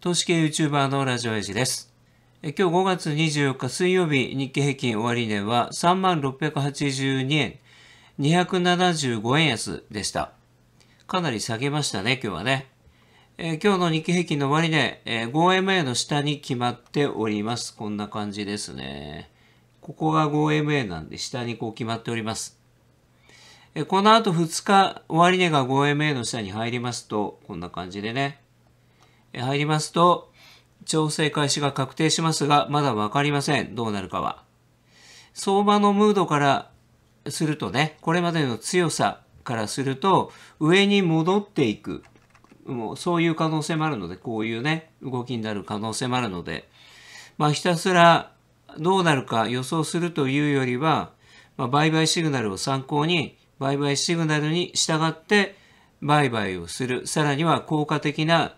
投資系 YouTuber のラジオエイジです。今日5月24日水曜日日経平均終値は3682円275円安でした。かなり下げましたね、今日はね。えー、今日の日経平均の終値、えー、5MA の下に決まっております。こんな感じですね。ここが 5MA なんで下にこう決まっております。この後2日、終値が 5MA の下に入りますと、こんな感じでね、入りますと、調整開始が確定しますが、まだわかりません。どうなるかは。相場のムードからするとね、これまでの強さからすると、上に戻っていく。もうそういう可能性もあるので、こういうね、動きになる可能性もあるので、まあひたすらどうなるか予想するというよりは、まあ、売買シグナルを参考に、売買シグナルに従って売買をする。さらには効果的な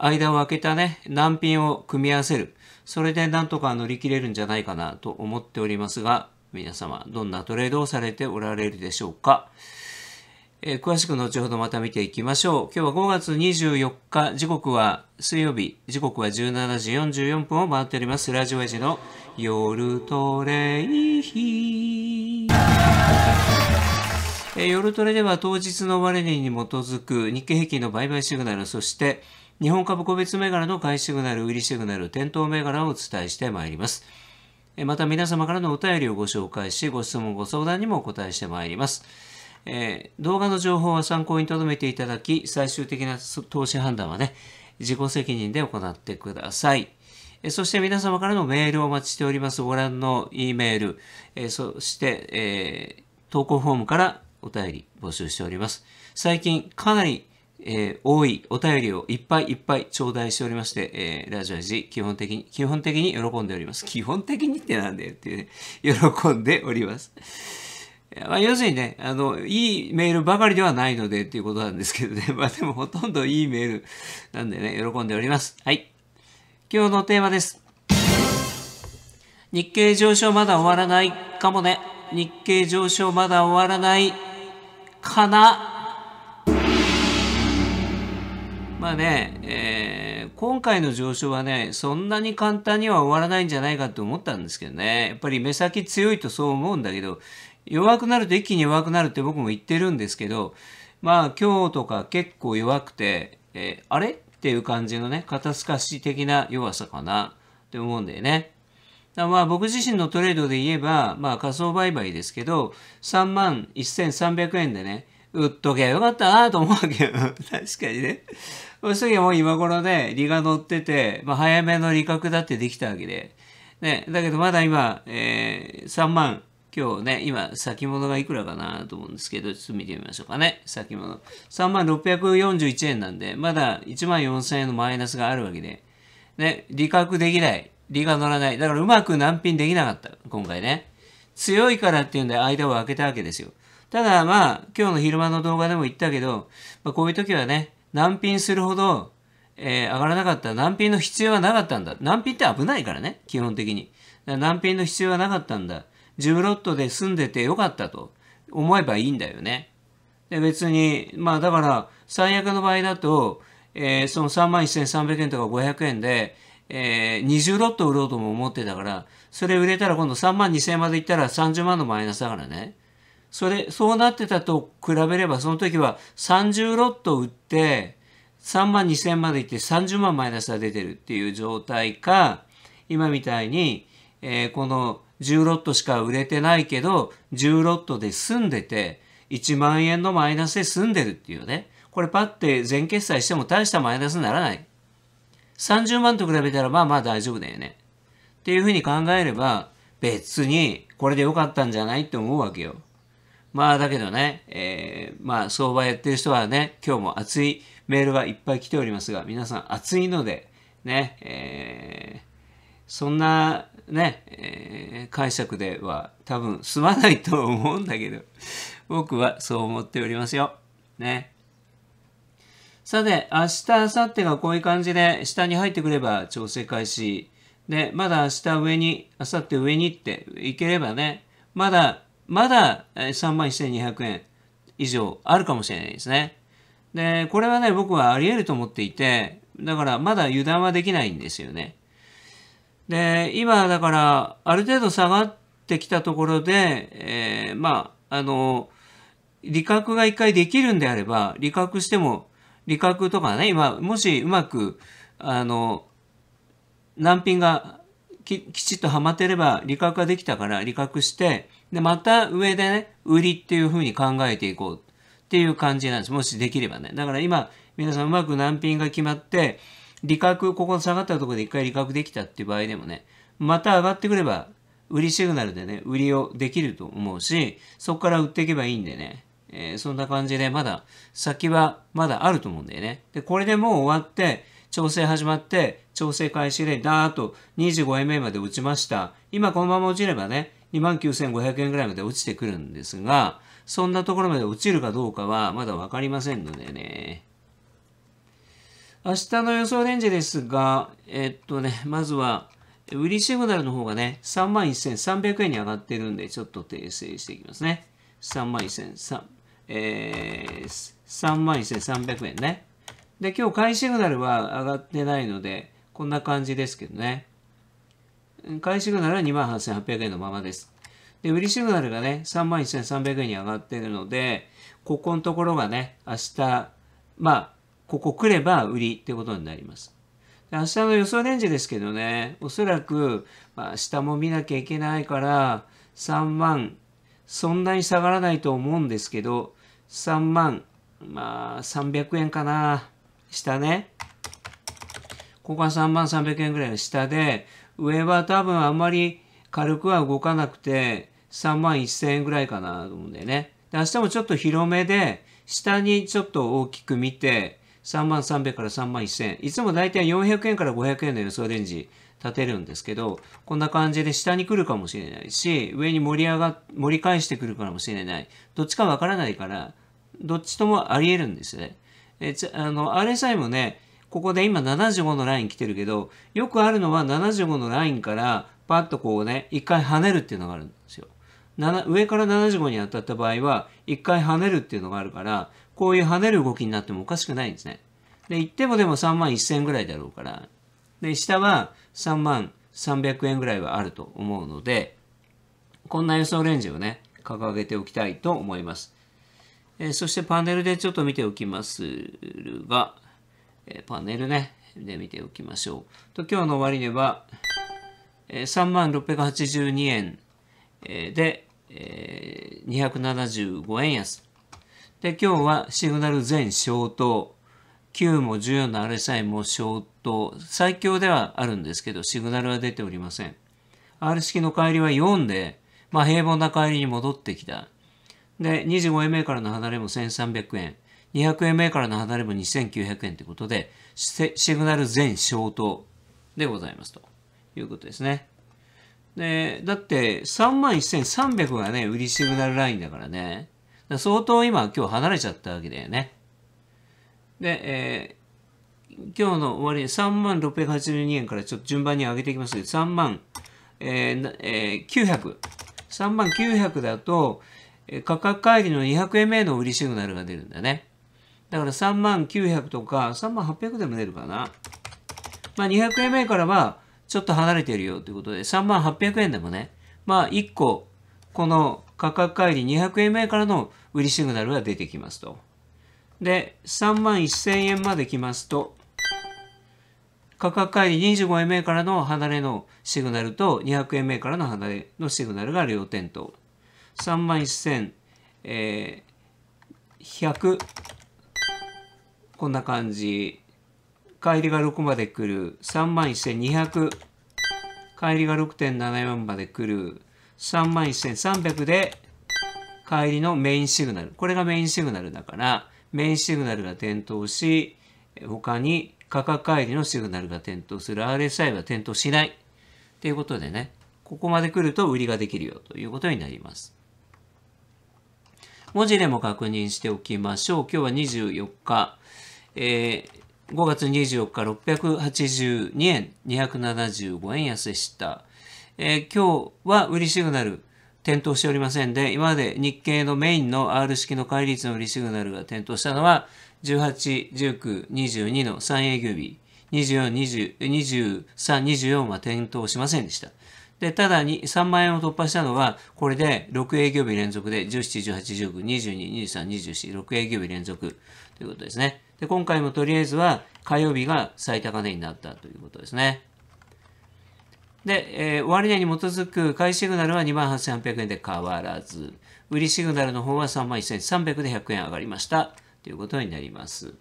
間を空けたね、難品を組み合わせる。それでなんとか乗り切れるんじゃないかなと思っておりますが、皆様、どんなトレードをされておられるでしょうか。えー、詳しく後ほどまた見ていきましょう。今日は5月24日、時刻は水曜日、時刻は17時44分を回っております。ラジオエジの夜トレイヒえー、夜トレでは当日の終値に基づく日経平均の売買シグナル、そして日本株個別銘柄の買いシグナル、売りシグナル、店頭銘柄をお伝えしてまいります。また皆様からのお便りをご紹介し、ご質問、ご相談にもお答えしてまいります。えー、動画の情報は参考に留めていただき、最終的な投資判断はね、自己責任で行ってください。えー、そして皆様からのメールをお待ちしております。ご覧の E メール、えー、そして、え投稿フォームからお便り募集しております。最近かなりえー、多いお便りをいっぱいいっぱい頂戴しておりまして、えー、ラジオジ基本的に、基本的に喜んでおります。基本的にってなんだよっていうね、喜んでおります。まあ、要するにね、あの、いいメールばかりではないのでっていうことなんですけどね。まあでもほとんどいいメールなんでね、喜んでおります。はい。今日のテーマです。日経上昇まだ終わらないかもね。日経上昇まだ終わらないかな。まあね、えー、今回の上昇はね、そんなに簡単には終わらないんじゃないかと思ったんですけどね、やっぱり目先強いとそう思うんだけど、弱くなると一気に弱くなるって僕も言ってるんですけど、まあ今日とか結構弱くて、えー、あれっていう感じのね、肩透かし的な弱さかなって思うんだよね。まあ僕自身のトレードで言えば、まあ仮想売買ですけど、3万1300円でね、売っときゃよかったなと思うわけよ。確かにね。要するもう今頃ね、利が乗ってて、まあ、早めの利確だってできたわけで。ね、だけどまだ今、えー、3万、今日ね、今、先物がいくらかなと思うんですけど、ちょっと見てみましょうかね、先物。3万641円なんで、まだ1万4000円のマイナスがあるわけで。ね、利確できない。利が乗らない。だからうまく難品できなかった、今回ね。強いからっていうんで間を空けたわけですよ。ただまあ、今日の昼間の動画でも言ったけど、まあ、こういう時はね、難品するほど、えー、上がらなかったら難品の必要はなかったんだ。難品って危ないからね、基本的に。難品の必要はなかったんだ。10ロットで住んでてよかったと思えばいいんだよね。で別に、まあだから、最悪の場合だと、えー、その31,300円とか500円で、えー、20ロット売ろうとも思ってたから、それ売れたら今度3万2,000円までいったら30万のマイナスだからね。それ、そうなってたと比べれば、その時は30ロット売って、3万2000までいって30万マイナスが出てるっていう状態か、今みたいに、えー、この10ロットしか売れてないけど、10ロットで済んでて、1万円のマイナスで済んでるっていうね。これパッて全決済しても大したマイナスにならない。30万と比べたらまあまあ大丈夫だよね。っていうふうに考えれば、別にこれで良かったんじゃないって思うわけよ。まあだけどね、えー、まあ相場やってる人はね、今日も熱いメールがいっぱい来ておりますが、皆さん熱いので、ね、えー、そんなね、えー、解釈では多分済まないと思うんだけど、僕はそう思っておりますよ。ね。さて、明日、明後日がこういう感じで、下に入ってくれば調整開始。で、まだ明日上に、明後日上にっていければね、まだまだ3万1200円以上あるかもしれないですね。で、これはね、僕はあり得ると思っていて、だからまだ油断はできないんですよね。で、今だからある程度下がってきたところで、えー、まあ、あの、利確が一回できるんであれば、利確しても、利確とかね、今、もしうまく、あの、難品がききちっとはまってれば、利確ができたから、利確して、で、また上でね、売りっていう風に考えていこうっていう感じなんです。もしできればね。だから今、皆さんうまく難品が決まって、利確、ここの下がったところで一回利確できたっていう場合でもね、また上がってくれば、売りシグナルでね、売りをできると思うし、そこから売っていけばいいんでね、えー、そんな感じでまだ、先はまだあると思うんだよね。で、これでもう終わって、調整始まって、調整開始で、ダーッと 25MA まで落ちました。今このまま落ちればね、29,500円ぐらいまで落ちてくるんですが、そんなところまで落ちるかどうかはまだわかりませんのでね。明日の予想レンジですが、えっとね、まずは、売りシグナルの方がね、31,300円に上がってるんで、ちょっと訂正していきますね。31,300、えー、1 3 0 0円ね。で、今日買いシグナルは上がってないので、こんな感じですけどね。買いシグナルは28,800円のままです。で、売りシグナルがね、31,300円に上がっているので、ここのところがね、明日、まあ、ここ来れば売りってことになります。明日の予想レンジですけどね、おそらく、まあ、下も見なきゃいけないから、3万、そんなに下がらないと思うんですけど、3万、まあ、300円かな。下ね。ここは3万300円ぐらいの下で、上は多分あんまり軽くは動かなくて、3万1000円ぐらいかなと思うんだよね。で明日もちょっと広めで、下にちょっと大きく見て、3万300から3万1000円。いつもだいたい400円から500円の予想レンジ立てるんですけど、こんな感じで下に来るかもしれないし、上に盛り上が、盛り返してくるかもしれない。どっちかわからないから、どっちともあり得るんですよね。え、あの、RSI もね、ここで今75のライン来てるけど、よくあるのは75のラインからパッとこうね、一回跳ねるっていうのがあるんですよ。上から75に当たった場合は、一回跳ねるっていうのがあるから、こういう跳ねる動きになってもおかしくないんですね。で、行ってもでも3万1000円ぐらいだろうから。で、下は3万300円ぐらいはあると思うので、こんな予想レンジをね、掲げておきたいと思います。えー、そしてパネルでちょっと見ておきますが、パネルね、で見ておきましょう。と今日の終値は、3万6 8 2円、で、275円安。で、今日はシグナル全消灯。9も14の r さえも消灯。最強ではあるんですけど、シグナルは出ておりません。R 式の帰りは4で、まあ平凡な帰りに戻ってきた。で、25円目からの離れも1300円。200円目からの離れも2900円ということで、シグナル全消灯でございますということですね。で、だって31,300がね、売りシグナルラインだからね。ら相当今、今日離れちゃったわけだよね。で、えー、今日の終わり3682円からちょっと順番に上げていきますけど、3万、えーえー、900。3万900だと、えー、価格会議の200円目の売りシグナルが出るんだね。だから3万900とか3万800でも出るかな。まあ200円目からはちょっと離れてるよということで3万800円でもね、まあ1個この価格乖離200円前からの売りシグナルが出てきますと。で、3万1000円まで来ますと、価格乖離25円目からの離れのシグナルと200円目からの離れのシグナルが両点と。3万1100、えこんな感じ。帰りが6まで来る。31,200。帰りが6.74まで来る。31,300で、帰りのメインシグナル。これがメインシグナルだから、メインシグナルが点灯し、他に価格乖離のシグナルが点灯する RSI は点灯しない。ということでね、ここまで来ると売りができるよということになります。文字でも確認しておきましょう。今日は24日。えー、5月24日682円275円安でした。えー、今日は売りシグナル点灯しておりませんで、今まで日経のメインの R 式の乖離率の売りシグナルが点灯したのは、18、19、22の3営業日、24、2 23、24は点灯しませんでした。で、ただに3万円を突破したのは、これで6営業日連続で、17、18、19、22、23、24、6営業日連続ということですね。で、今回もとりあえずは火曜日が最高値になったということですね。で、えー、終値に基づく買いシグナルは28,800円で変わらず、売りシグナルの方は31,300で100円上がりましたということになります。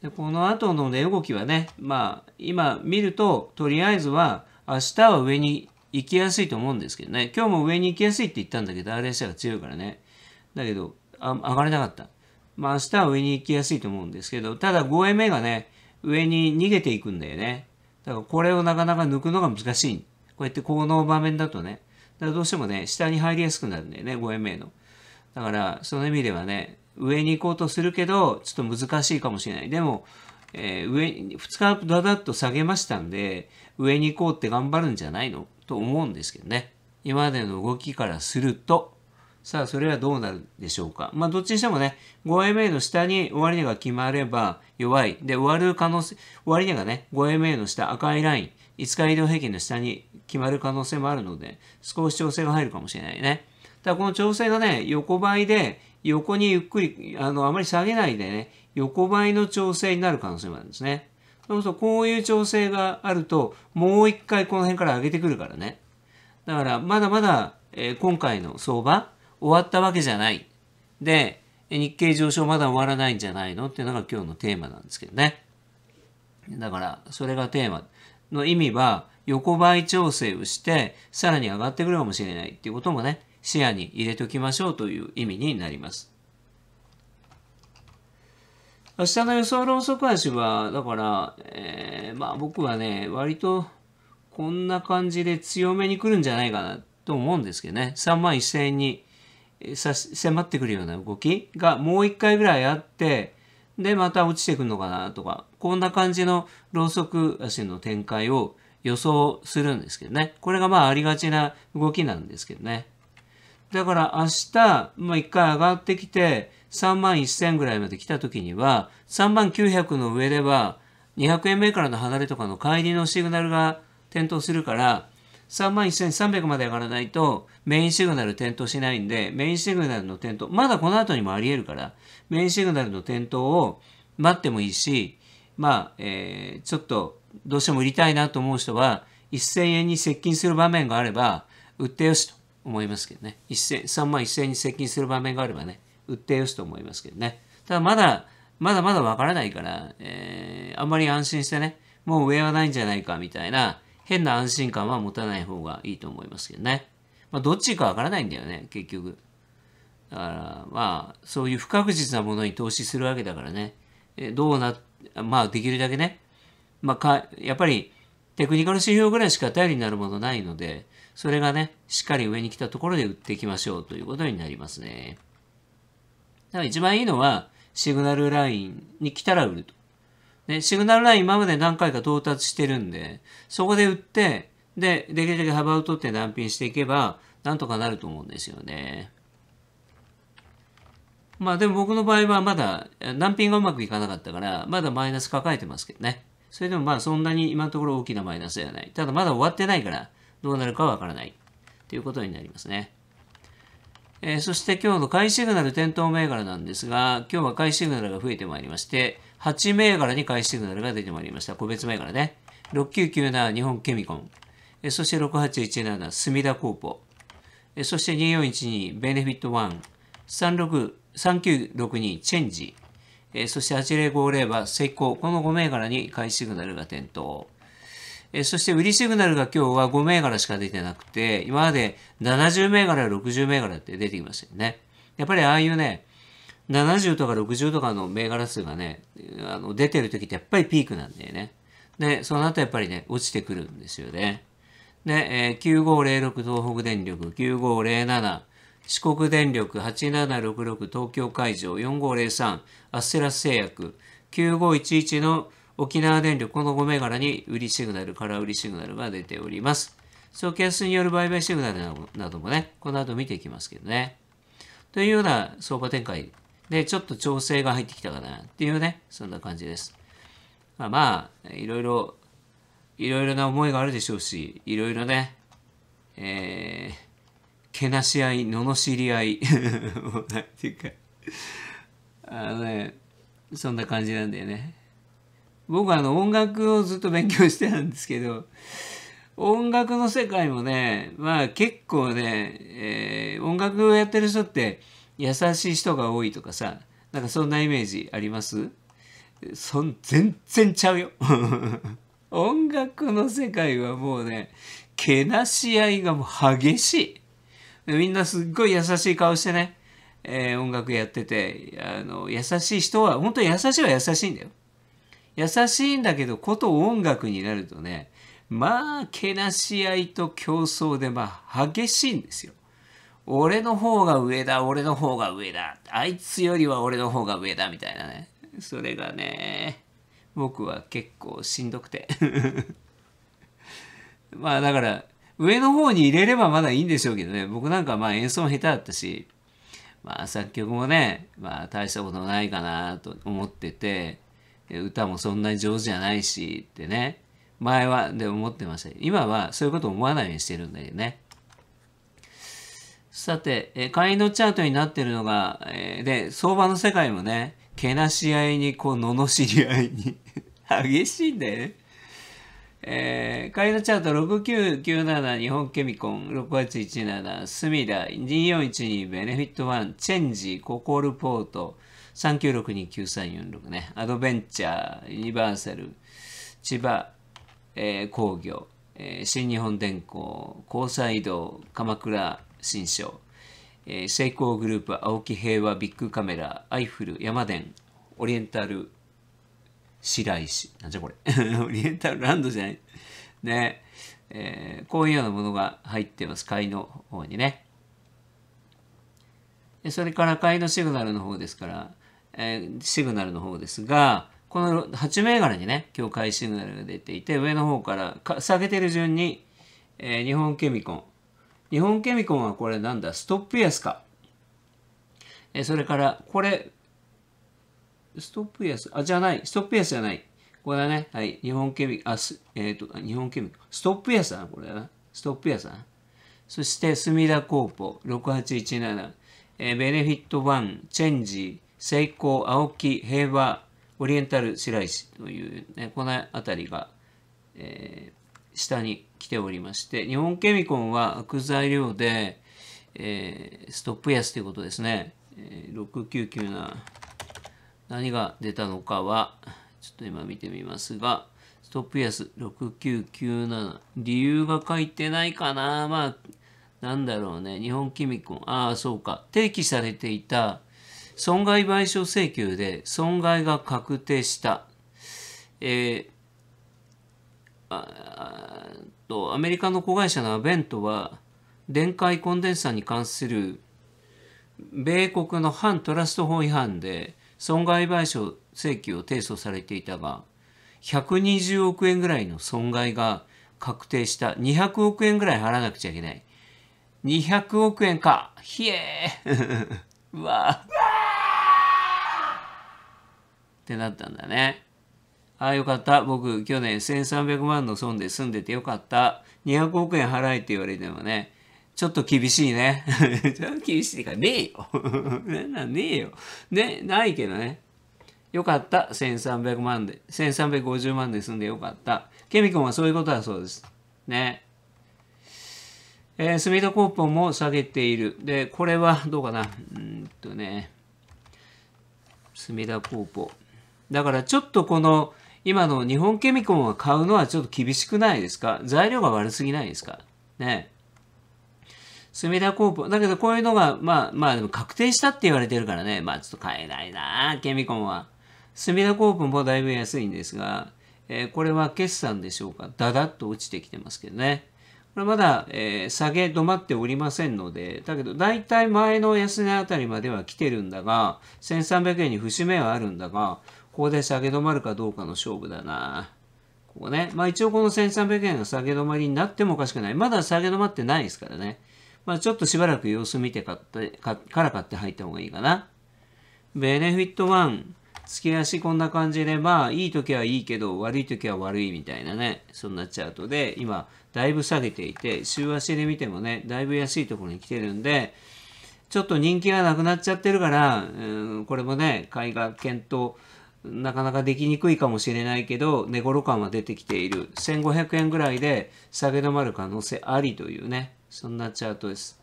でこの後の値、ね、動きはね、まあ、今見ると、とりあえずは明日は上に行きやすいと思うんですけどね、今日も上に行きやすいって言ったんだけど、RSI が強いからね。だけど、あ上がれなかった。まあ明日は上に行きやすいと思うんですけど、ただ5円目がね、上に逃げていくんだよね。だからこれをなかなか抜くのが難しい。こうやってこの場面だとね、だからどうしてもね、下に入りやすくなるんだよね、5円目の。だから、その意味ではね、上に行こうとするけど、ちょっと難しいかもしれない。でも、えー、上、2日ダダっと下げましたんで、上に行こうって頑張るんじゃないのと思うんですけどね。今までの動きからすると、さあ、それはどうなるでしょうか。まあ、どっちにしてもね、5MA の下に終値が決まれば弱い。で、終わる可能性、終値がね、5MA の下、赤いライン、5日移動平均の下に決まる可能性もあるので、少し調整が入るかもしれないね。ただ、この調整がね、横ばいで、横にゆっくり、あの、あまり下げないでね、横ばいの調整になる可能性もあるんですね。そうすると、こういう調整があると、もう一回この辺から上げてくるからね。だから、まだまだ、えー、今回の相場、終わったわけじゃない。で、日経上昇まだ終わらないんじゃないのっていうのが今日のテーマなんですけどね。だから、それがテーマの意味は、横ばい調整をして、さらに上がってくるかもしれないっていうこともね、視野に入れておきましょうという意味になります。明日の予想論速足は、だから、えー、まあ僕はね、割とこんな感じで強めに来るんじゃないかなと思うんですけどね。3万1000円に迫ってくるような動きがもう一回ぐらいあってでまた落ちてくるのかなとかこんな感じのロウソク足の展開を予想するんですけどねこれがまあありがちな動きなんですけどねだから明日、まあ、一回上がってきて3万1000ぐらいまで来た時には3万900の上では200円目からの離れとかの帰りのシグナルが点灯するから3万1300まで上がらないとメインシグナル点灯しないんで、メインシグナルの点灯、まだこの後にもあり得るから、メインシグナルの点灯を待ってもいいし、まあ、えー、ちょっとどうしても売りたいなと思う人は、1000円に接近する場面があれば、売ってよしと思いますけどね。3万1000円に接近する場面があればね、売ってよしと思いますけどね。ただまだ、まだまだわからないから、えー、あんまり安心してね、もう上はないんじゃないかみたいな、変な安心感は持たない方がいいと思いますけどね。まあ、どっちかわからないんだよね、結局。だから、まあ、そういう不確実なものに投資するわけだからね。えどうな、まあ、できるだけね。まあ、か、やっぱり、テクニカル指標ぐらいしか頼りになるものないので、それがね、しっかり上に来たところで売っていきましょうということになりますね。だから一番いいのは、シグナルラインに来たら売ると。で、シグナルライン今まで何回か到達してるんで、そこで売って、で、できるだけ幅を取って断品していけば、なんとかなると思うんですよね。まあでも僕の場合はまだ、難品がうまくいかなかったから、まだマイナス抱えてますけどね。それでもまあそんなに今のところ大きなマイナスではない。ただまだ終わってないから、どうなるかわからない。ということになりますね。えー、そして今日の買いシグナル点灯銘柄なんですが、今日は買いシグナルが増えてまいりまして、8銘柄に買いシグナルが出てまいりました。個別銘柄ね。6997日本ケミコン。えそして6817墨田コーポ。えそして2412ベネフィットン。36 3962チェンジ。えそして8050はセイこの5銘柄に買いシグナルが点灯。えそして売りシグナルが今日は5銘柄しか出てなくて、今まで70銘柄、60銘柄って出てきましたよね。やっぱりああいうね、70とか60とかの銘柄数がね、あの出てる時ってやっぱりピークなんだよね。で、その後やっぱりね、落ちてくるんですよね。で、えー、9506東北電力、9507四国電力、8766東京海上、4503アステラス製薬、9511の沖縄電力、この5銘柄に売りシグナル、空売りシグナルが出ております。総キャスによる売買シグナルなどもね、この後見ていきますけどね。というような相場展開で、ちょっと調整が入ってきたかなっていうね、そんな感じです。まあまあ、いろいろ、いろいろな思いがあるでしょうし、いろいろね、えー、けなし合い、罵り合い、なんていうかあのね、そんな感じなんだよね。僕はあの音楽をずっと勉強してたんですけど、音楽の世界もね、まあ結構ね、えー、音楽をやってる人って、優しい人が多いとかさ、なんかそんなイメージありますそん、全然ちゃうよ。音楽の世界はもうね、けなし合いがもう激しい。みんなすっごい優しい顔してね、えー、音楽やってて、あの、優しい人は、本当に優しいは優しいんだよ。優しいんだけど、こと音楽になるとね、まあ、けなし合いと競争で、まあ、激しいんですよ。俺の方が上だ、俺の方が上だ、あいつよりは俺の方が上だ、みたいなね。それがね、僕は結構しんどくて まあだから、上の方に入れればまだいいんでしょうけどね、僕なんかまあ演奏も下手だったし、まあ作曲もね、まあ大したことないかなと思ってて、歌もそんなに上手じゃないしってね、前はで思ってました今はそういうこと思わないようにしてるんだけどね。さて、え会員のチャートになってるのが、えで、相場の世界もね、けなし合いに、こう、罵り合いに 激しいんだよね。えー、会員のチャート6997、日本ケミコン6817、スミラ2412、ベネフィットワン、チェンジ、ココルポート、39629346ね、アドベンチャー、ユニバーサル、千葉、えー、工業、えー、新日本電工、高裁移動、鎌倉、新章、えー、セイコーグループ青木平和ビッグカメラアイフル山電オリエンタル白石なんじゃこれ オリエンタルランドじゃないねえー、こういうようなものが入ってます貝の方にねそれから貝のシグナルの方ですから、えー、シグナルの方ですがこの8銘柄にね今日買いシグナルが出ていて上の方から下げてる順に、えー、日本ケミコン日本ケミコンはこれなんだストップ安か。えそれから、これ、ストップ安、あ、じゃない、ストップ安じゃない。これだね、はい、日本ケミ、あ、すえっ、ー、と、日本ケミコン、ストップ安だな、これだな。ストップ安だな。そして、墨田コーポ、6817、えー、ベネフィットワン、チェンジ、セイコー、青木、平和、オリエンタル、白石という、ね、この辺りが、えー、下に来ておりまして、日本ケミコンは悪材料で、えー、ストップ安ということですね。えー、699 7何が出たのかは、ちょっと今見てみますが、ストップ安6997。理由が書いてないかなまあ、なんだろうね。日本ケミコン。ああ、そうか。提起されていた損害賠償請求で損害が確定した。えーとアメリカの子会社のアベントは電解コンデンサーに関する米国の反トラスト法違反で損害賠償請求を提訴されていたが120億円ぐらいの損害が確定した200億円ぐらい払わなくちゃいけない200億円かひえー うわってなったんだねああ、よかった。僕、去年1300万の損で住んでてよかった。200億円払えって言われてもね、ちょっと厳しいね。厳しいから、ねえよ。ねえよ。ね、ないけどね。よかった。1300万で。1350万で済んでよかった。ケミンはそういうことだそうです。ね。えー、スミドコーポンも下げている。で、これはどうかな。うんとね。墨田コーポ。だからちょっとこの、今の日本ケミコンは買うのはちょっと厳しくないですか材料が悪すぎないですかね墨田コープ。だけどこういうのが、まあまあでも確定したって言われてるからね。まあちょっと買えないなケミコンは。墨田コープもだいぶ安いんですが、えー、これは決算でしょうか。だだっと落ちてきてますけどね。これまだ、えー、下げ止まっておりませんので、だけど大体前の安値あたりまでは来てるんだが、1300円に節目はあるんだが、ここで下げ止まるかどうかの勝負だな。ここね。まあ一応この1300円が下げ止まりになってもおかしくない。まだ下げ止まってないですからね。まあちょっとしばらく様子見て買ってか、から買って入った方がいいかな。ベネフィット1、付け足こんな感じで、まあいい時はいいけど、悪い時は悪いみたいなね、そんなチャートで、今、だいぶ下げていて、週足で見てもね、だいぶ安いところに来てるんで、ちょっと人気がなくなっちゃってるから、うん、これもね、買いが検討、なかなかできにくいかもしれないけど、値頃感は出てきている。1500円ぐらいで下げ止まる可能性ありというね、そんなチャートです。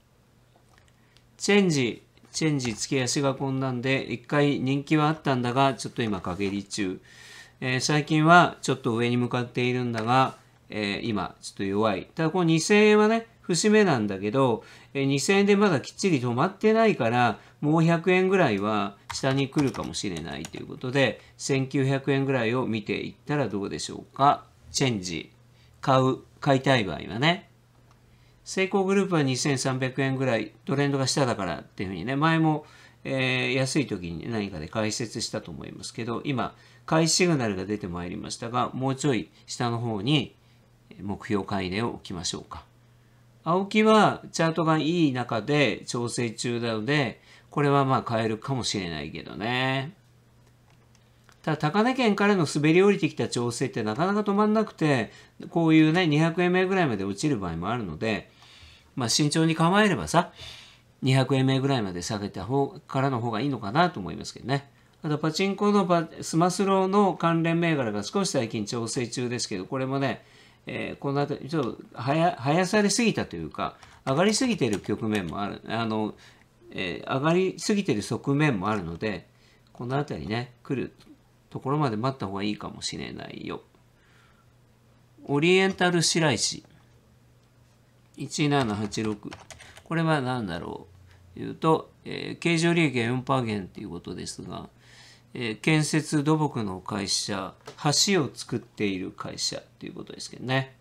チェンジ、チェンジ付け足がこんなんで、一回人気はあったんだが、ちょっと今陰り中。えー、最近はちょっと上に向かっているんだが、えー、今ちょっと弱い。ただこの2000円はね、節目なんだけど、え2000円でまだきっちり止まってないから、もう100円ぐらいは下に来るかもしれないということで、1900円ぐらいを見ていったらどうでしょうか。チェンジ。買う、買いたい場合はね。成功グループは2300円ぐらい、トレンドが下だからっていうふうにね、前も、えー、安い時に何かで解説したと思いますけど、今、買いシグナルが出てまいりましたが、もうちょい下の方に目標買い値を置きましょうか。青木はチャートがいい中で調整中なので、これはまあ変えるかもしれないけどね。ただ高値圏からの滑り降りてきた調整ってなかなか止まんなくて、こういうね、200円目ぐらいまで落ちる場合もあるので、まあ慎重に構えればさ、200円目ぐらいまで下げた方からの方がいいのかなと思いますけどね。あとパチンコのスマスロの関連銘柄が少し最近調整中ですけど、これもね、えー、この後、ちょっと早、早されすぎたというか、上がりすぎてる局面もある、あの、えー、上がりすぎてる側面もあるので、この辺りね、来るところまで待った方がいいかもしれないよ。オリエンタル白石。1786。これは何だろう言うと、えー、経常利益は4%減ということですが、えー、建設土木の会社、橋を作っている会社ということですけどね。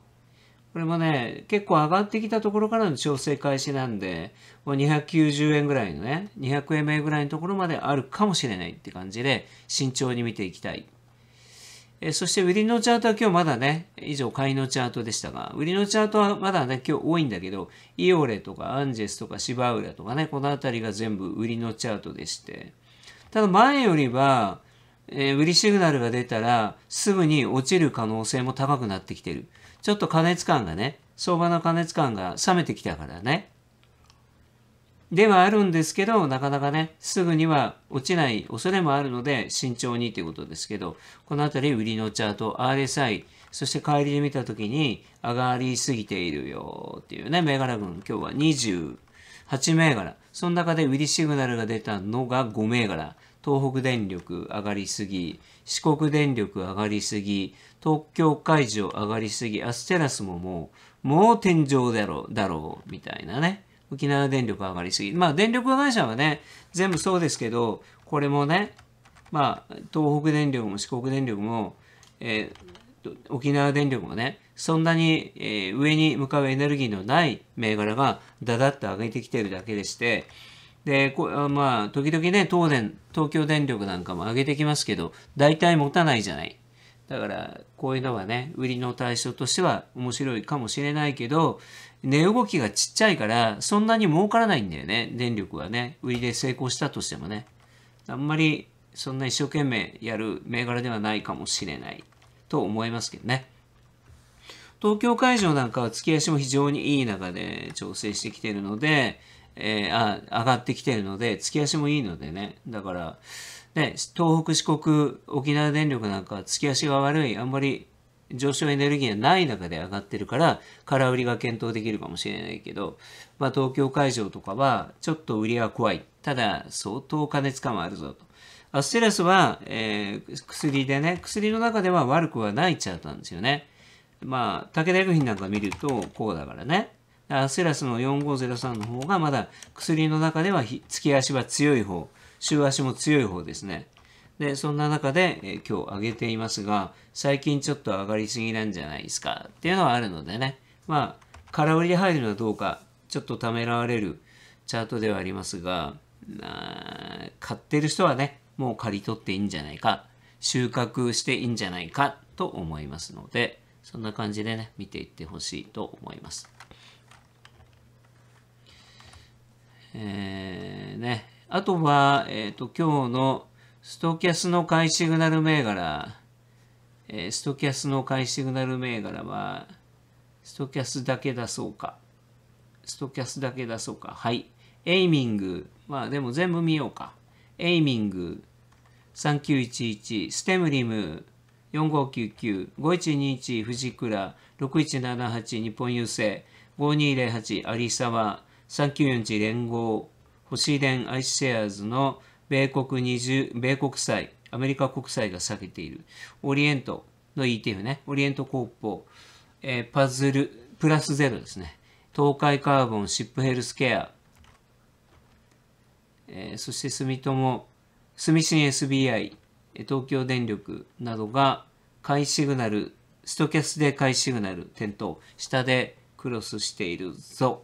これもね、結構上がってきたところからの調整開始なんで、もう290円ぐらいのね、200円目ぐらいのところまであるかもしれないって感じで、慎重に見ていきたい。えそして、売りのチャートは今日まだね、以上買いのチャートでしたが、売りのチャートはまだね、今日多いんだけど、イオレとかアンジェスとかシバウラとかね、このあたりが全部売りのチャートでして、ただ前よりは、えー、売りシグナルが出たら、すぐに落ちる可能性も高くなってきてる。ちょっと過熱感がね、相場の過熱感が冷めてきたからね。ではあるんですけど、なかなかね、すぐには落ちない恐れもあるので、慎重にということですけど、このあたり売りのチャート、RSI、そして帰りで見たときに、上がりすぎているよっていうね、銘柄群、今日は28銘柄。その中で売りシグナルが出たのが5銘柄。東北電力上がりすぎ、四国電力上がりすぎ、東京海上上がりすぎ、アステラスももう、もう天井だろう、だろう、みたいなね。沖縄電力上がりすぎ。まあ電力会社はね、全部そうですけど、これもね、まあ東北電力も四国電力も、えー、沖縄電力もね、そんなに、えー、上に向かうエネルギーのない銘柄がだだっと上げてきてるだけでして、で、こまあ、時々ね、東電東京電力なんかも上げてきますけど、大体持たないじゃない。だから、こういうのはね、売りの対象としては面白いかもしれないけど、値動きがちっちゃいから、そんなに儲からないんだよね、電力はね。売りで成功したとしてもね。あんまり、そんな一生懸命やる銘柄ではないかもしれないと思いますけどね。東京会場なんかは月足も非常にいい中で調整してきているので、えー、あ上がってきてるので、月足もいいのでね、だから、ね、東北、四国、沖縄電力なんか月足が悪い、あんまり上昇エネルギーがない中で上がってるから、空売りが検討できるかもしれないけど、まあ、東京会場とかはちょっと売りは怖い。ただ、相当加熱感はあるぞと。アステラスは、えー、薬でね、薬の中では悪くはないチャートなんですよね。まあ、武田薬品なんか見ると、こうだからね。セラスの4503の方がまだ薬の中では月足は強い方、週足も強い方ですね。で、そんな中で、え今日上げていますが、最近ちょっと上がりすぎなんじゃないですかっていうのはあるのでね、まあ、空売り入るのはどうか、ちょっとためらわれるチャートではありますが、あ買ってる人はね、もう刈り取っていいんじゃないか、収穫していいんじゃないかと思いますので、そんな感じでね、見ていってほしいと思います。えー、ね。あとは、えっ、ー、と、今日のストキャスの買いシグナル銘柄、えー、ストキャスの買いシグナル銘柄は、ストキャスだけ出そうか。ストキャスだけ出そうか。はい。エイミング。まあでも全部見ようか。エイミング3911、ステムリム4599、5121、藤倉。6178、日本郵政、5208、有沢、3941連合、星電アイシェアーズの米国20、米国債、アメリカ国債が下げている。オリエントの ETF ね、オリエントコーポ、えー、パズル、プラスゼロですね。東海カーボン、シップヘルスケア、えー、そして住友、住信 SBI、東京電力などが買いシグナル、ストキャスで買いシグナル点灯、下でクロスしているぞ。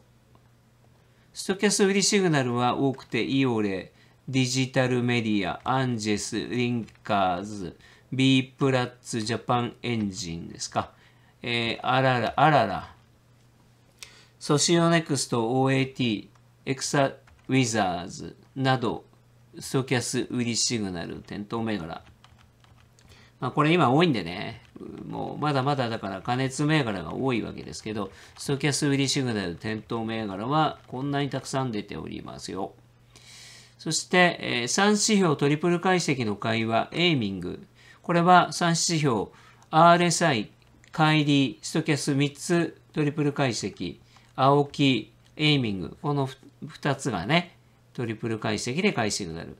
ストキャストりシグナルは多くて、イオレ、ディジタルメディア、アンジェス、リンカーズ、B プラッツジャパンエンジンですか。えー、あらら、あらら。ソシオネクスト、OAT、エクサウィザーズなど、ストキャス売りシグナル、店頭銘柄。まあこれ今多いんでね、もうまだまだだから加熱銘柄が多いわけですけど、ストキャス売りシグナル店頭銘柄はこんなにたくさん出ておりますよ。そして、え3指標トリプル解析の会話、エイミング。これは3指標、RSI、乖離、ストキャス3つトリプル解析、青木、エイミング。この2つがね、トリプル解析で買いシグナル。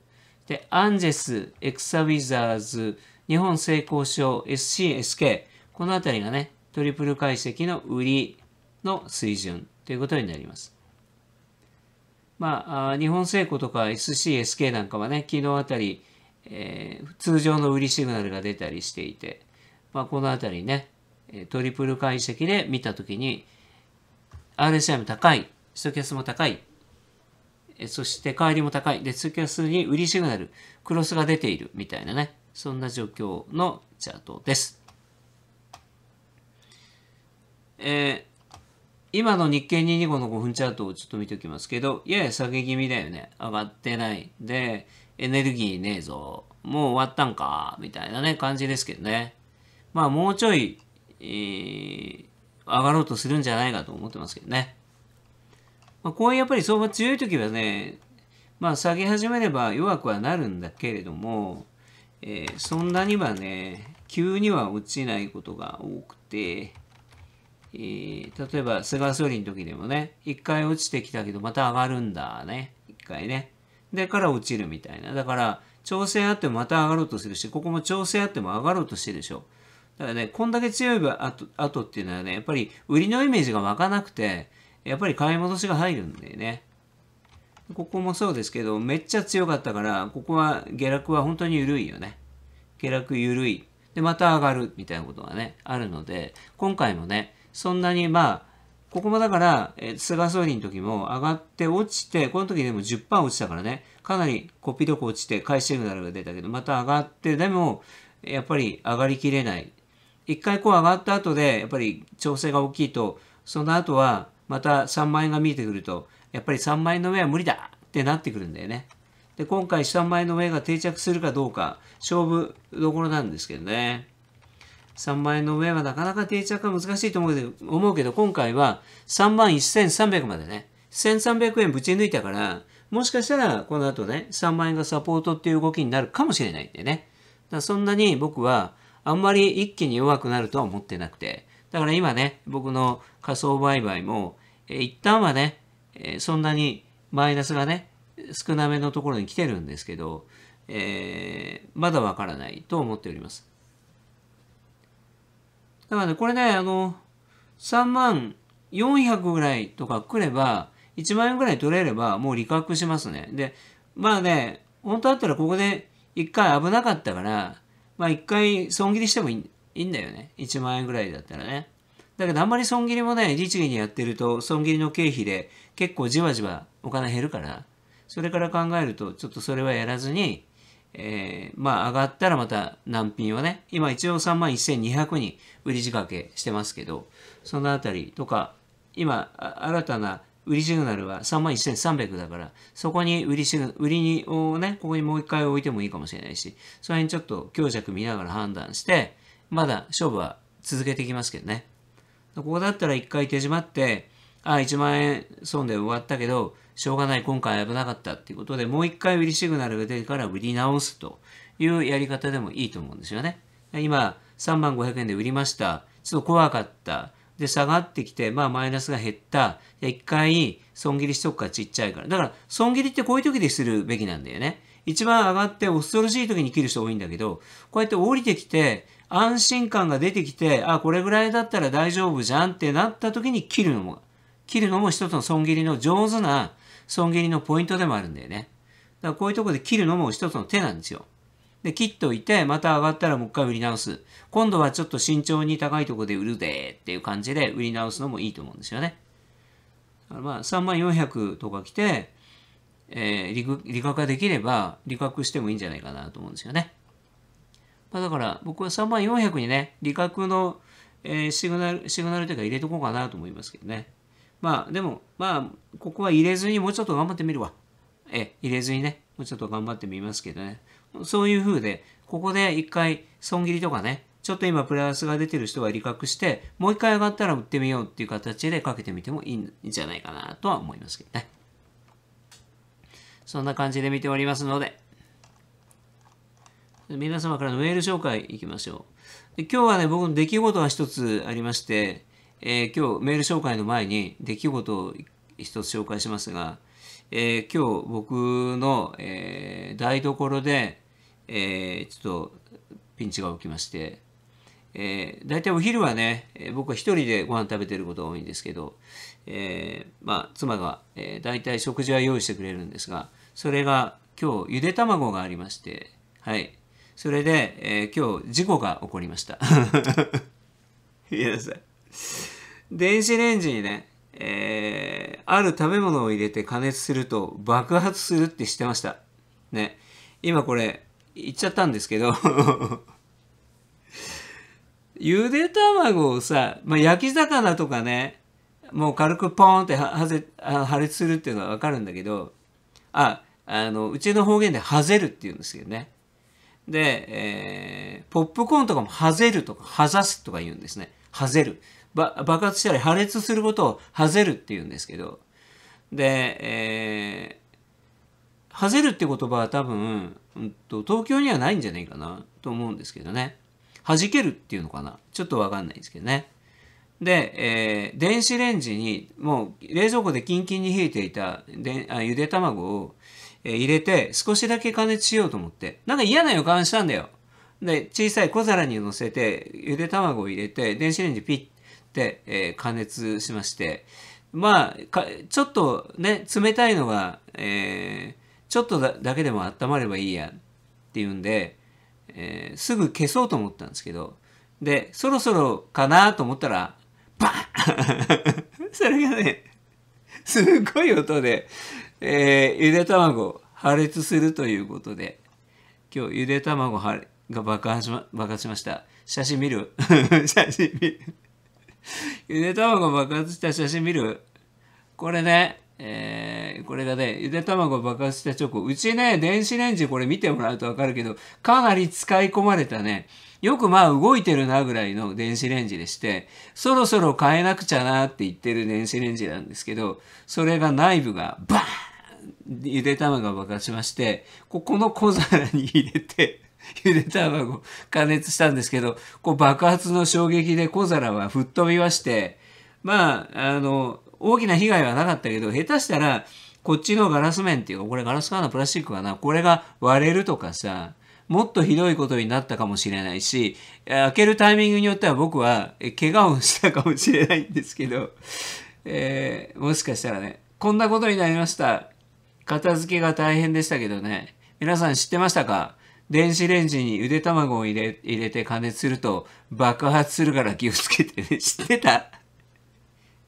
で、アンジェス、エクサウィザーズ、日本成功症 SCSK、このあたりがね、トリプル解析の売りの水準ということになります。まあ、日本成功とか SCSK なんかはね、昨日あたり、えー、通常の売りシグナルが出たりしていて、まあ、このあたりね、トリプル解析で見たときに、RSI も高い、ストキャスも高い、そして帰りも高い、で、ストキャスに売りシグナル、クロスが出ているみたいなね、そんな状況のチャートです。えー、今の日経225の5分チャートをちょっと見ておきますけど、やや下げ気味だよね。上がってない。で、エネルギーねえぞ。もう終わったんか。みたいなね、感じですけどね。まあ、もうちょい、えー、上がろうとするんじゃないかと思ってますけどね。まあ、こういうやっぱり相場強い時はね、まあ、下げ始めれば弱くはなるんだけれども、えー、そんなにはね、急には落ちないことが多くて、えー、例えば菅総理の時でもね、一回落ちてきたけどまた上がるんだね、一回ね。で、から落ちるみたいな。だから、調整あってもまた上がろうとするし、ここも調整あっても上がろうとしてるでしょ。だからね、こんだけ強い後後っていうのはね、やっぱり売りのイメージが湧かなくて、やっぱり買い戻しが入るんだよね。ここもそうですけど、めっちゃ強かったから、ここは下落は本当に緩いよね。下落緩い。で、また上がるみたいなことがね、あるので、今回もね、そんなにまあ、ここもだから、え菅総理の時も上がって落ちて、この時でも10%落ちたからね、かなりこっぴど落ちて、回収シグナルが出たけど、また上がって、でも、やっぱり上がりきれない。一回こう上がった後で、やっぱり調整が大きいと、その後はまた3万円が見えてくると、やっぱり3万円の上は無理だってなってくるんだよね。で、今回3万円の上が定着するかどうか、勝負どころなんですけどね。3万円の上はなかなか定着は難しいと思うけど、今回は3万1300までね、1300円ぶち抜いたから、もしかしたらこの後ね、3万円がサポートっていう動きになるかもしれないんでね。だそんなに僕はあんまり一気に弱くなるとは思ってなくて。だから今ね、僕の仮想売買も、一旦はね、えー、そんなにマイナスがね、少なめのところに来てるんですけど、えー、まだわからないと思っております。だからね、これね、あの、3万400ぐらいとか来れば、1万円ぐらい取れれば、もう利確しますね。で、まあね、本当だったらここで1回危なかったから、まあ1回損切りしてもいいんだよね。1万円ぐらいだったらね。だけどあんまり損切りもね、律儀にやってると損切りの経費で結構じわじわお金減るから、それから考えるとちょっとそれはやらずに、えー、まあ上がったらまた難品をね、今一応3万1200人売り仕掛けしてますけど、そのあたりとか、今新たな売りシグナルは3万1300だから、そこに売りシグ売りにをね、ここにもう一回置いてもいいかもしれないし、その辺ちょっと強弱見ながら判断して、まだ勝負は続けていきますけどね。ここだったら一回手締まって、あ、1万円損で終わったけど、しょうがない、今回危なかったっていうことで、もう一回売りシグナルが出てから売り直すというやり方でもいいと思うんですよね。今、3万500円で売りました。ちょっと怖かった。で、下がってきて、まあ、マイナスが減った。一回、損切りしとくかちっちゃいから。だから、損切りってこういう時でするべきなんだよね。一番上がって恐ろしい時に切る人多いんだけど、こうやって降りてきて、安心感が出てきて、あ、これぐらいだったら大丈夫じゃんってなった時に切るのも、切るのも一つの損切りの上手な損切りのポイントでもあるんだよね。だからこういうとこで切るのも一つの手なんですよ。で、切っといて、また上がったらもう一回売り直す。今度はちょっと慎重に高いとこで売るでっていう感じで売り直すのもいいと思うんですよね。まあ、3400とか来て、えー、理学理学ができれば理学してもいいんじゃないかなと思うんですよね。まあ、だから僕は3万400にね、理学の、えー、シグナル、シグナルというか入れとこうかなと思いますけどね。まあでも、まあここは入れずにもうちょっと頑張ってみるわ。え、入れずにね、もうちょっと頑張ってみますけどね。そういう風で、ここで一回損切りとかね、ちょっと今プラスが出てる人は理学して、もう一回上がったら売ってみようっていう形でかけてみてもいいんじゃないかなとは思いますけどね。そんな感じで見ておりますので、皆様からのメール紹介いきましょう。で今日はね、僕の出来事が一つありまして、えー、今日メール紹介の前に出来事を一つ紹介しますが、えー、今日僕の、えー、台所で、えちょっとピンチが起きまして、えー、大体お昼はね、えー、僕は一人でご飯食べてることが多いんですけど、えー、まあ、妻が、えー、大体食事は用意してくれるんですが、それが今日ゆで卵がありまして、はい。それで、えー、今日事故が起こりました。いやさ、電子レンジにね、えー、ある食べ物を入れて加熱すると爆発するって知ってました。ね。今これ、言っちゃったんですけど ゆで卵をさ、まあ、焼き魚とかね、もう軽くポーンって破裂するっていうのはわかるんだけど、あ、あの、うちの方言でハゼるって言うんですけどね。で、えー、ポップコーンとかもハゼるとか、ハザすとか言うんですね。ハゼる。ば爆発したり破裂することをハゼるって言うんですけど。で、えー、ハゼるって言葉は多分、うんと、東京にはないんじゃないかなと思うんですけどね。弾けるっていうのかなちょっとわかんないんですけどね。で、えー、電子レンジにもう冷蔵庫でキンキンに冷えていたであゆで卵を、え入れて少しだけ加熱しようと思ってなんか嫌な予感したんだよ。で小さい小皿にのせてゆで卵を入れて電子レンジピッて、えー、加熱しましてまあかちょっとね冷たいのが、えー、ちょっとだけでも温まればいいやっていうんで、えー、すぐ消そうと思ったんですけどでそろそろかなと思ったらバン それがね、すっごい音で、えー、ゆで卵破裂するということで、今日ゆで卵が爆発しま爆発しました。写真見る 写真見るゆで卵爆発した写真見るこれね、えー、これがね、ゆで卵爆発したチョコ。うちね、電子レンジこれ見てもらうとわかるけど、かなり使い込まれたね、よくまあ動いてるなぐらいの電子レンジでして、そろそろ変えなくちゃなって言ってる電子レンジなんですけど、それが内部がバーンゆで卵が爆発しまして、ここの小皿に入れて、ゆで卵加熱したんですけど、こう爆発の衝撃で小皿は吹っ飛びまして、まあ、あの、大きな被害はなかったけど、下手したら、こっちのガラス面っていうか、これガラスかのプラスチックかな、これが割れるとかさ、もっとひどいことになったかもしれないし、開けるタイミングによっては僕は怪我をしたかもしれないんですけど、えー、もしかしたらね、こんなことになりました。片付けが大変でしたけどね。皆さん知ってましたか電子レンジにゆで卵を入れ入れて加熱すると爆発するから気をつけてね。知ってた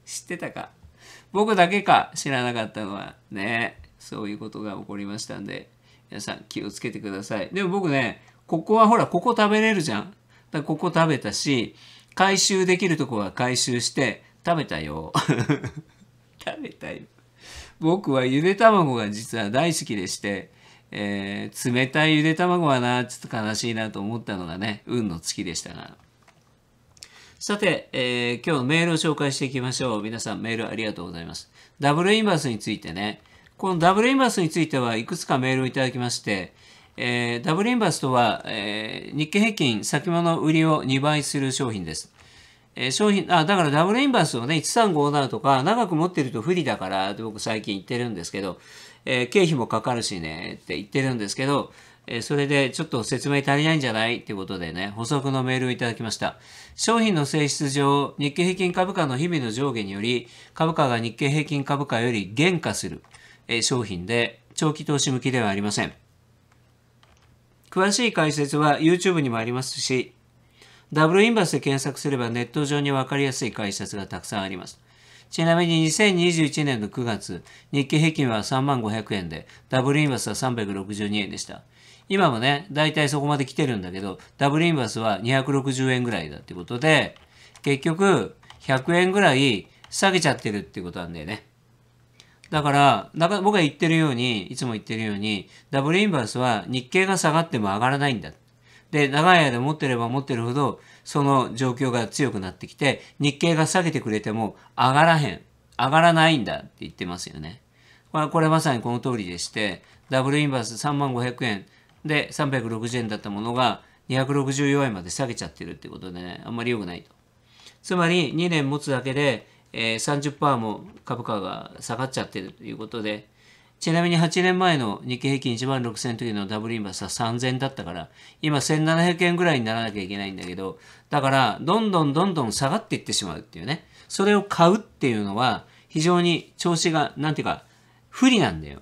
知ってたか僕だけか知らなかったのはね、そういうことが起こりましたんで。皆さん気をつけてください。でも僕ね、ここはほら、ここ食べれるじゃん。だここ食べたし、回収できるとこは回収して、食べたよ。食べたよ。僕はゆで卵が実は大好きでして、えー、冷たいゆで卵はな、ちょっと悲しいなと思ったのがね、運の月でしたが。さて、えー、今日のメールを紹介していきましょう。皆さんメールありがとうございます。ダブルインバースについてね、このダブルインバースについてはいくつかメールをいただきまして、えー、ダブルインバースとは、えー、日経平均先物売りを2倍する商品です。えー、商品、あ、だからダブルインバースをね、1357とか長く持ってると不利だからって僕最近言ってるんですけど、えー、経費もかかるしねって言ってるんですけど、えー、それでちょっと説明足りないんじゃないってことでね、補足のメールをいただきました。商品の性質上、日経平均株価の日々の上下により、株価が日経平均株価より減価する。え商品で、長期投資向きではありません。詳しい解説は YouTube にもありますし、ダブルインバースで検索すればネット上にわかりやすい解説がたくさんあります。ちなみに2021年の9月、日経平均は3万500円で、ダブルインバースは362円でした。今もね、だいたいそこまで来てるんだけど、ダブルインバースは260円ぐらいだってことで、結局100円ぐらい下げちゃってるってことなんだよね。だから僕が言ってるようにいつも言ってるようにダブルインバースは日経が下がっても上がらないんだで長い間持ってれば持ってるほどその状況が強くなってきて日経が下げてくれても上がらへん上がらないんだって言ってますよねこれこれまさにこの通りでしてダブルインバース3万500円で360円だったものが264円まで下げちゃってるってことでねあんまり良くないとつまり2年持つだけでえー、30%も株価が下がっちゃってるということで、ちなみに8年前の日経平均1万6000の時のダブルインバースは3000だったから、今1700円ぐらいにならなきゃいけないんだけど、だから、どんどんどんどん下がっていってしまうっていうね。それを買うっていうのは、非常に調子が、なんていうか、不利なんだよ。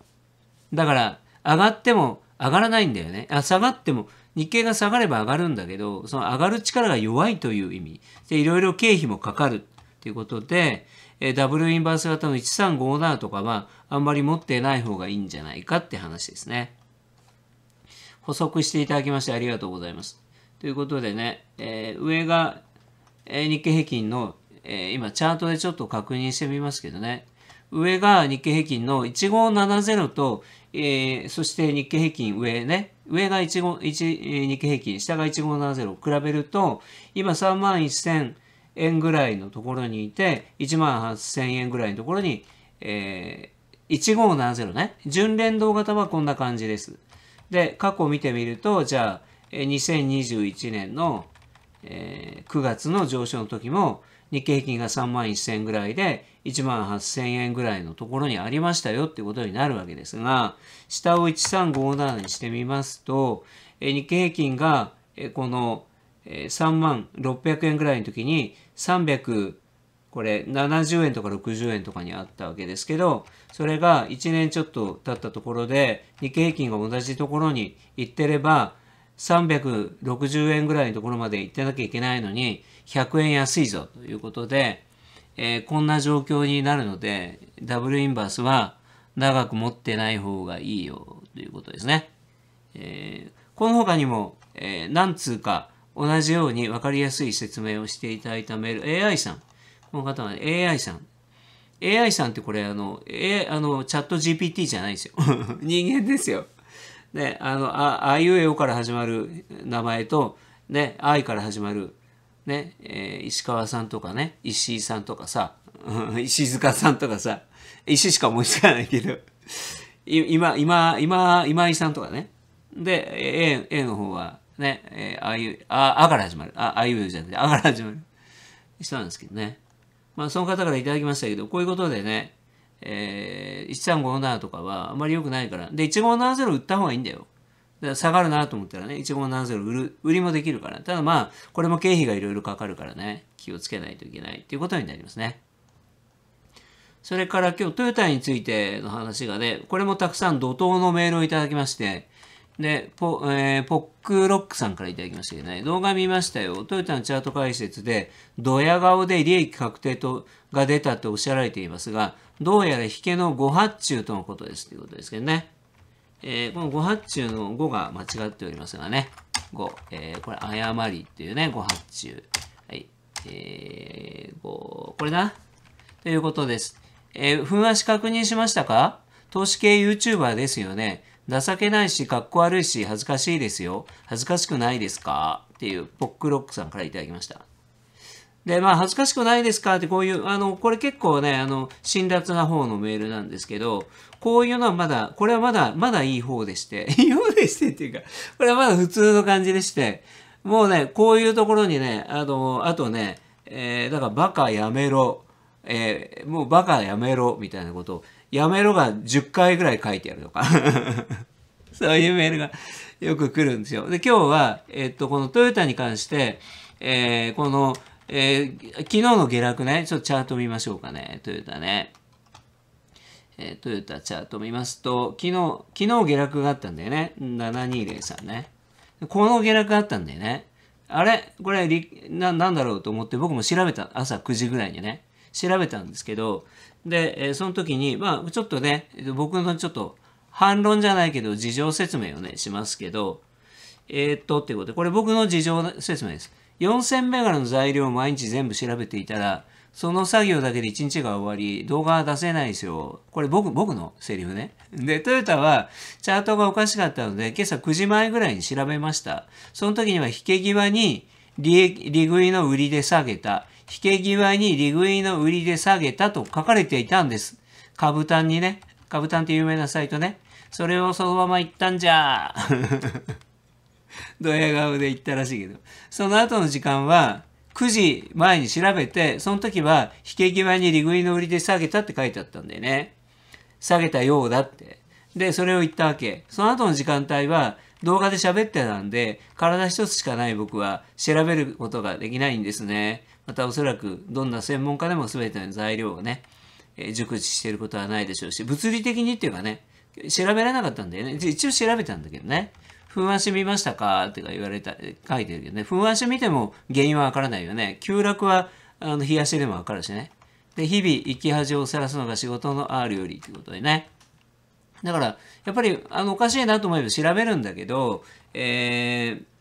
だから、上がっても上がらないんだよね。あ下がっても、日経が下がれば上がるんだけど、その上がる力が弱いという意味。で、いろいろ経費もかかる。っていうことで、えダブルインバース型の1357とかはあんまり持ってない方がいいんじゃないかって話ですね。補足していただきましてありがとうございます。ということでね、えー、上が、え日経平均の、えー、今チャートでちょっと確認してみますけどね、上が日経平均の1570と、えー、そして日経平均上ね、上が15、1日経平均、下が1570を比べると、今3万1000、円ぐらいのところにいて、1万8000円ぐらいのところに、えー、1570ね。純連動型はこんな感じです。で、過去見てみると、じゃあ、2021年の、えー、9月の上昇の時も、日経平均が3万1000円ぐらいで、1万8000円ぐらいのところにありましたよっていうことになるわけですが、下を1357にしてみますと、日経平均が、このえ3万600円ぐらいの時に300これ70円とか60円とかにあったわけですけどそれが1年ちょっと経ったところで日経平均が同じところに行ってれば360円ぐらいのところまで行ってなきゃいけないのに100円安いぞということで、えー、こんな状況になるのでダブルインバースは長く持ってない方がいいよということですね。えー、この他にも、えー、何通か同じように分かりやすい説明をしていただいたメール、AI さん。この方は、AI さん。AI さんってこれあの、A、あの、チャット GPT じゃないんですよ。人間ですよ。ね、あの、あ、あいうえおから始まる名前と、ね、愛から始まる、ね、えー、石川さんとかね、石井さんとかさ、石塚さんとかさ、石しか思いつかないけど、今、今、今、今井さんとかね。で、A、A の方は、ね、えー、あいう、あ、あから始まる。あ、あいうじゃなくて、あから始まる人なんですけどね。まあ、その方からいただきましたけど、こういうことでね、えー、1357とかはあまり良くないから。で、1570売った方がいいんだよ。だから下がるなと思ったらね、1570売る、売りもできるから。ただまあ、これも経費がいろいろかかるからね、気をつけないといけないっていうことになりますね。それから今日トヨタについての話がね、これもたくさん怒涛のメールをいただきまして、で、ポ,、えー、ポックロックさんから頂きましたけどね、動画見ましたよ。トヨタのチャート解説で、ドヤ顔で利益確定とが出たとおっしゃられていますが、どうやら引けの誤発注とのことですということですけどね。えー、この誤発注の5が間違っておりますがね、5、えー、これ誤りっていうね、誤発注。はい。えー、5、これだ。ということです。えー、分足確認しましたか投資系 YouTuber ですよね。情けないし、かっこ悪いし、恥ずかしいですよ。恥ずかしくないですかっていう、ポックロックさんからいただきました。で、まあ、恥ずかしくないですかって、こういう、あの、これ結構ね、あの、辛辣な方のメールなんですけど、こういうのはまだ、これはまだ、まだいい方でして、いい方でしてっていうか、これはまだ普通の感じでして、もうね、こういうところにね、あの、あとね、えー、だから、バカやめろ、えー、もうバカやめろ、みたいなことを、やめろが10回ぐらい書いてあるとか そういうメールがよく来るんですよ。で、今日は、えっと、このトヨタに関して、えー、この、えー、昨日の下落ね、ちょっとチャート見ましょうかね、トヨタね。えー、トヨタチャート見ますと、昨日、昨日下落があったんだよね。7203ね。この下落があったんだよね。あれこれな、なんだろうと思って僕も調べた、朝9時ぐらいにね、調べたんですけど、で、えその時に、まあ、ちょっとね、僕のちょっと反論じゃないけど、事情説明をね、しますけど、えー、っと、っていうことで、これ僕の事情説明です。4000銘柄の材料を毎日全部調べていたら、その作業だけで1日が終わり、動画は出せないですよ。これ僕、僕のセリフね。で、トヨタはチャートがおかしかったので、今朝9時前ぐらいに調べました。その時には引け際に利益、利食いの売りで下げた。引け際に利食いの売りで下げたと書かれていたんです。株ンにね、株ンって有名なサイトね。それをそのまま言ったんじゃ ドヤ顔で言ったらしいけど。その後の時間は、9時前に調べて、その時は、引け際に利食いの売りで下げたって書いてあったんだよね。下げたようだって。で、それを言ったわけ。その後の時間帯は、動画で喋ってたんで、体一つしかない僕は調べることができないんですね。またおそらくどんな専門家でも全ての材料をね、え熟知していることはないでしょうし、物理的にっていうかね、調べられなかったんだよね。一応調べたんだけどね。噴足見ましたかとか言われた、書いてるけどね。噴足見ても原因はわからないよね。急落は、あの、冷やしでもわかるしね。で、日々生き恥をらすのが仕事のあるよりってことでね。だから、やっぱり、あの、おかしいなと思えば調べるんだけど、えー、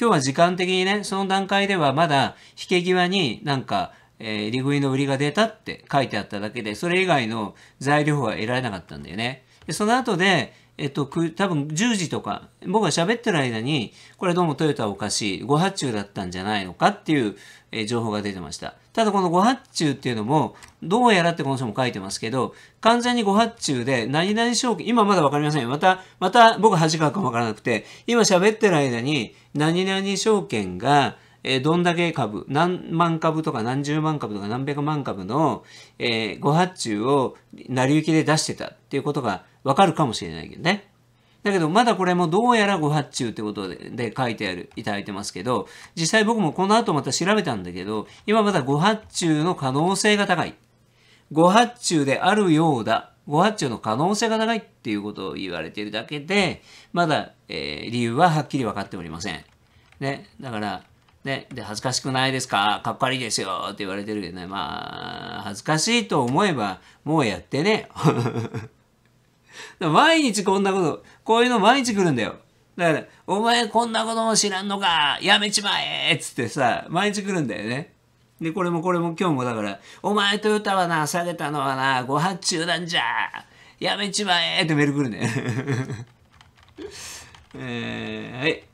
今日は時間的にね、その段階ではまだ引け際になんか、えー、利食いの売りが出たって書いてあっただけで、それ以外の材料は得られなかったんだよね。で、その後で、えっと、く多分10時とか、僕が喋ってる間に、これどうもトヨタおかしい、ご発注だったんじゃないのかっていう、え情報が出てました。ただこのご発注っていうのも、どうやらってこの人も書いてますけど、完全にご発注で、何々証券、今まだわかりませんよ。また、また僕恥かくかもわからなくて、今喋ってる間に、何々証券が、えどんだけ株、何万株とか何十万株とか何百万株の、えー、ご発注を成り行きで出してたっていうことがわかるかもしれないけどね。だけど、まだこれもどうやらご発注ってことでで書いてある、いただいてますけど、実際僕もこの後また調べたんだけど、今まだご発注の可能性が高い。ご発注であるようだ。ご発注の可能性が高いっていうことを言われているだけで、まだ、えー、理由ははっきり分かっておりません。ね。だから、ね。で、恥ずかしくないですかかっこ悪いですよって言われてるけどね。まあ、恥ずかしいと思えば、もうやってね。毎日こんなこと、こういうの毎日来るんだよ。だから、お前こんなことも知らんのか、やめちまえっつってさ、毎日来るんだよね。で、これもこれも今日もだから、お前と歌はな、下げたのはな、ご発注なんじゃ、やめちまえってメール来るね。えー、はい。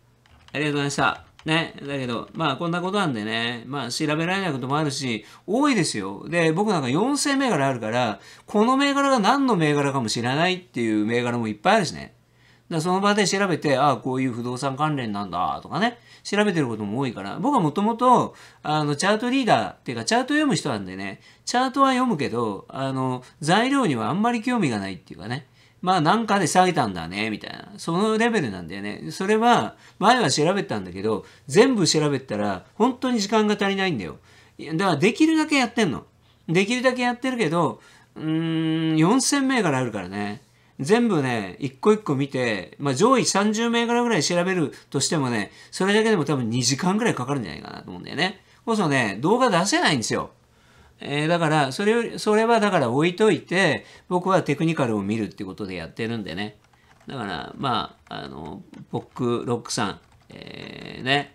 ありがとうございました。ね。だけど、まあこんなことなんでね、まあ調べられないこともあるし、多いですよ。で、僕なんか4000銘柄あるから、この銘柄が何の銘柄かも知らないっていう銘柄もいっぱいあるしね。だその場で調べて、ああ、こういう不動産関連なんだとかね、調べてることも多いから、僕はもともと、あの、チャートリーダーっていうか、チャート読む人なんでね、チャートは読むけど、あの、材料にはあんまり興味がないっていうかね、まあなんかで下げたんだね、みたいな。そのレベルなんだよね。それは、前は調べたんだけど、全部調べたら、本当に時間が足りないんだよ。だからできるだけやってんの。できるだけやってるけど、うーん、4000銘柄あるからね。全部ね、一個一個見て、まあ上位30銘柄ぐらい調べるとしてもね、それだけでも多分2時間ぐらいかかるんじゃないかなと思うんだよね。こそね、動画出せないんですよ。えー、だから、それ、それはだから置いといて、僕はテクニカルを見るってことでやってるんでね。だから、まあ、あの、ポックロックさん、えー、ね、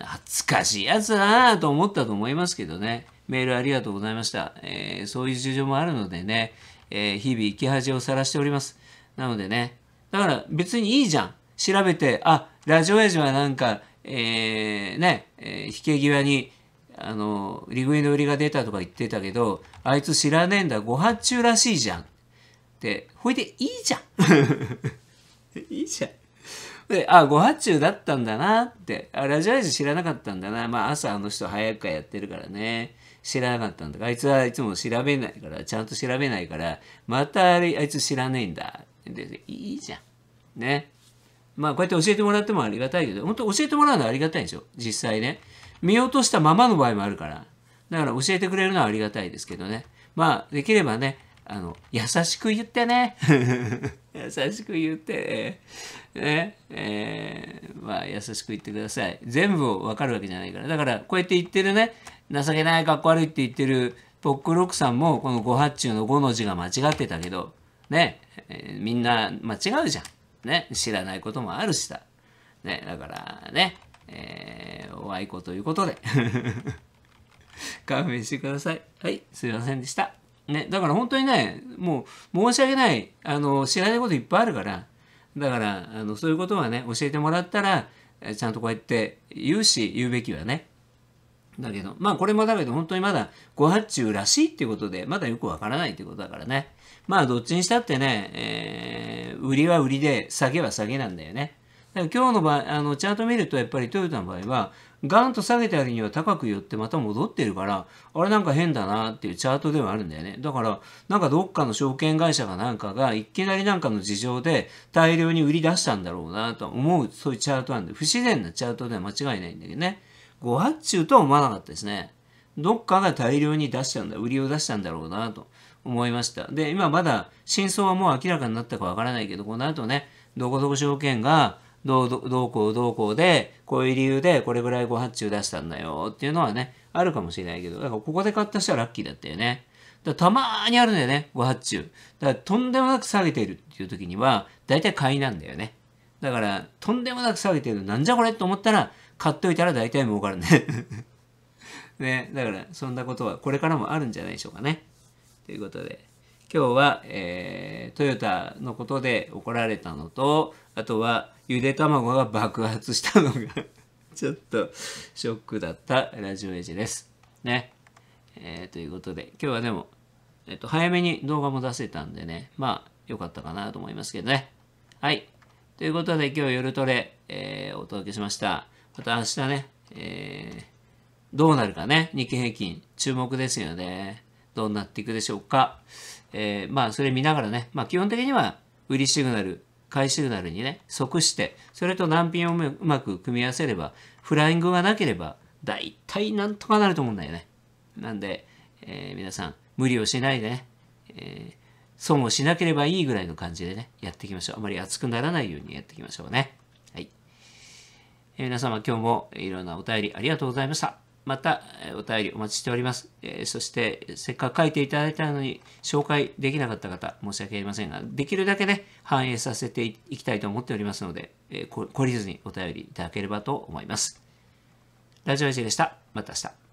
恥ずかしいやつだなと思ったと思いますけどね。メールありがとうございました。えー、そういう事情もあるのでね、えー、日々生き恥を晒しております。なのでね、だから別にいいじゃん。調べて、あ、ラジオエジはなんか、えー、ね、えー、引け際に、あの、利食いの売りが出たとか言ってたけど、あいつ知らねえんだ、ご発注らしいじゃん。って、ほいでいいじゃん。いいじゃん。で、あ、ご発注だったんだなって、あラジオイズ知らなかったんだな。まあ朝あの人早くからやってるからね。知らなかったんだあいつはいつも調べないから、ちゃんと調べないから、またあれあいつ知らねえんだ。で、いいじゃん。ね。まあこうやって教えてもらってもありがたいけど、本当教えてもらうのはありがたいんですよ。実際ね。見落としたままの場合もあるから。だから教えてくれるのはありがたいですけどね。まあ、できればね、あの、優しく言ってね。優しく言って、ね、えー、まあ、優しく言ってください。全部わかるわけじゃないから。だから、こうやって言ってるね、情けない、かっこ悪いって言ってるポックロックさんも、この五八中の五の字が間違ってたけど、ね、えー、みんな間違うじゃん。ね、知らないこともあるしさ。ね、だからね、えおあいこということで 勘弁してください。はい、すいませんでした。ね、だから本当にね、もう申し訳ない、あの、知らないこといっぱいあるから、だから、あの、そういうことはね、教えてもらったら、ちゃんとこうやって言うし、言うべきはね。だけど、まあこれもだけど本当にまだご発注らしいっていうことで、まだよくわからないっていうことだからね。まあどっちにしたってね、えー、売りは売りで、下げは下げなんだよね。今日の場合、あのチャート見るとやっぱりトヨタの場合は、ガンと下げてあるには高く寄ってまた戻ってるから、あれなんか変だなっていうチャートではあるんだよね。だから、なんかどっかの証券会社がなんかが、いきなりなんかの事情で大量に売り出したんだろうなと思う、そういうチャートなんで、不自然なチャートでは間違いないんだけどね。ご発注とは思わなかったですね。どっかが大量に出したんだ、売りを出したんだろうなと思いました。で、今まだ真相はもう明らかになったかわからないけど、この後ね、どこどこ証券が、どうどうこうどうこうで、こういう理由でこれぐらいご発注出したんだよっていうのはね、あるかもしれないけど、だからここで買った人はラッキーだったよね。だたまーにあるんだよね、ご発注。だからとんでもなく下げてるっていう時には、大体買いなんだよね。だから、とんでもなく下げてる、なんじゃこれと思ったら、買っといたら大体儲かるね。ね、だから、そんなことはこれからもあるんじゃないでしょうかね。ということで、今日は、えー、トヨタのことで怒られたのと、あとは、ゆで卵が爆発したのが ちょっとショックだったラジオエイジです。ね。えー、ということで、今日はでも、えっと、早めに動画も出せたんでね、まあ、良かったかなと思いますけどね。はい。ということで、今日夜トレ、えー、お届けしました。また明日ね、えー、どうなるかね、日経平均、注目ですよね。どうなっていくでしょうか。えー、まあ、それ見ながらね、まあ、基本的には、売りシグナル、回収なナにね、即して、それと難品をうまく組み合わせれば、フライングがなければ、大体なんとかなると思うんだよね。なんで、えー、皆さん、無理をしないでね、えー、損をしなければいいぐらいの感じでね、やっていきましょう。あまり熱くならないようにやっていきましょうね。はい。えー、皆様、今日もいろんなお便りありがとうございました。またお便りお待ちしております。えそして、せっかく書いていただいたのに紹介できなかった方、申し訳ありませんが、できるだけね、反映させていきたいと思っておりますので、え懲りずにお便りいただければと思います。ラジオエジでした。また明日。